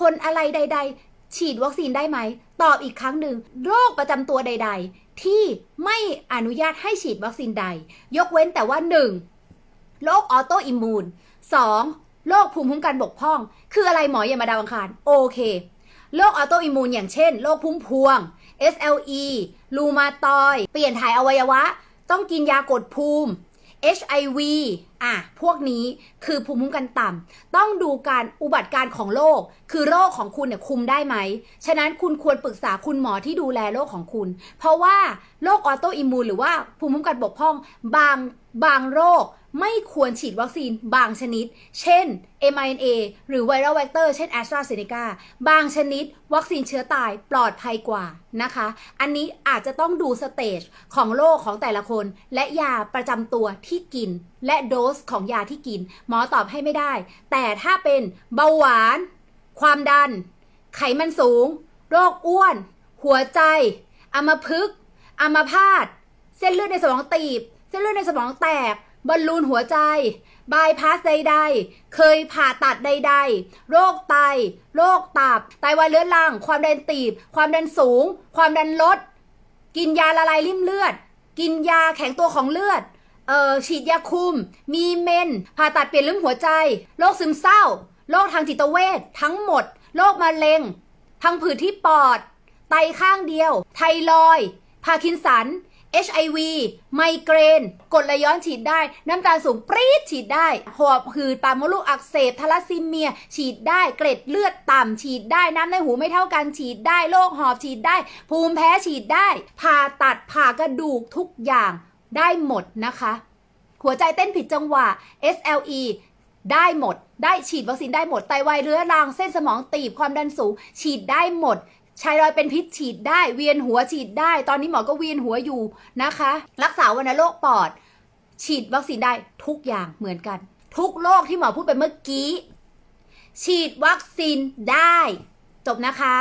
คนอะไรใดๆ ฉีดวัคซีนได้ไหม ตอบอีกครั้งหนึ่งโรคประจำตัวใดๆ ที่ไม่อนุญาตให้ฉีดวัคซีนใด ยกเว้นแต่ว่า 1. โรคออโตอิมมูน 2. โรคภูมิคุ้มกันบกพร่อง คืออะไรหมออย่ามาดาวังคารโอเคโรคออโตอิมมูนอย่างเช่นโรคภูมิพวง SLE ลูมาตอย เปลี่ยนถ่ายอวัยวะ ต้องกินยากดภูมิ HIV อ่ะ พวกนี้คือภูมิคุ้มกันต่ำ ต้องดูการอุบัติการของโรค คือโรคของคุณเนี่ยคุมได้ไหม ฉะนั้นคุณควรปรึกษาคุณหมอที่ดูแลโรคของคุณ เพราะว่าโรคออโตอิมูนหรือว่าภูมิคุ้มกันบกพร่องบางบางโรคไม่ควรฉีดวัคซีนบางชนิด เช่น mRNA หรือไวรัลเวกเตอร์เช่น a s t r a z e ซ e c a บางชนิดวัคซีนเชื้อตายปลอดภัยกว่านะคะ อันนี้อาจจะต้องดูสเตจของโรคของแต่ละคน และยาประจำตัวที่กิน และโดสของยาที่กิน หมอตอบให้ไม่ได้ แต่ถ้าเป็นเบาหวาน ความดัน ไขมันสูง โรคอ้วน หัวใจ อัมพฤกษ์ อัมพาต เส้นเลือดในสมองตีบ เส้นเลือดในสมองแตกบอลลูนหัวใจ บายพาสใดๆเคยผ่าตัดใดๆ โรคไต โรคตับ ไตวายเลือดล่าง ความดันตีบ ความดันสูง ความดันลด กินยาละลายริ่มเลือด กินยาแข็งตัวของเลือดเอ่อฉีดยาคุม มีเมน ผ่าตัดเปลี่ยนลรื่หัวใจ โรคซึมเศร้า โรคทางจิตเวชทั้งหมด โรคมะเร็งทางผืดที่ปอด ไตข้างเดียว ไทรอยพาคินสัน HIV ไมเกรนกดระย้อนฉีดได้ น้ำตาลสูงปรี๊ดฉีดได้ หอบหืดปากมลูกอักเสบทาลาซิเมีย ฉีดได้เกล็ดเลือดต่ำฉีดได้ น้ำในหูไม่เท่ากันฉีดได้โรคหอบฉีดได้ ภูมิแพ้ฉีดได้ ผ่าตัดผ่ากระดูกทุกอย่างได้หมดนะคะ หัวใจเต้นผิดจังหวะ SLE ได้หมด ได้ฉีดวัคซีนได้หมดไตวายเรื้อรังเส้นสมองตีบความดันสูง ฉีดได้หมดชายรอยเป็นพิษฉีดได้ เวียนหัวฉีดได้ ตอนนี้หมอก็เวียนหัวอยู่นะคะ รักษาวัณโรคปอดฉีดวัคซีนได้ทุกอย่างเหมือนกัน ทุกโรคที่หมอพูดไปเมื่อกี้ ฉีดวัคซีนได้ จบนะคะ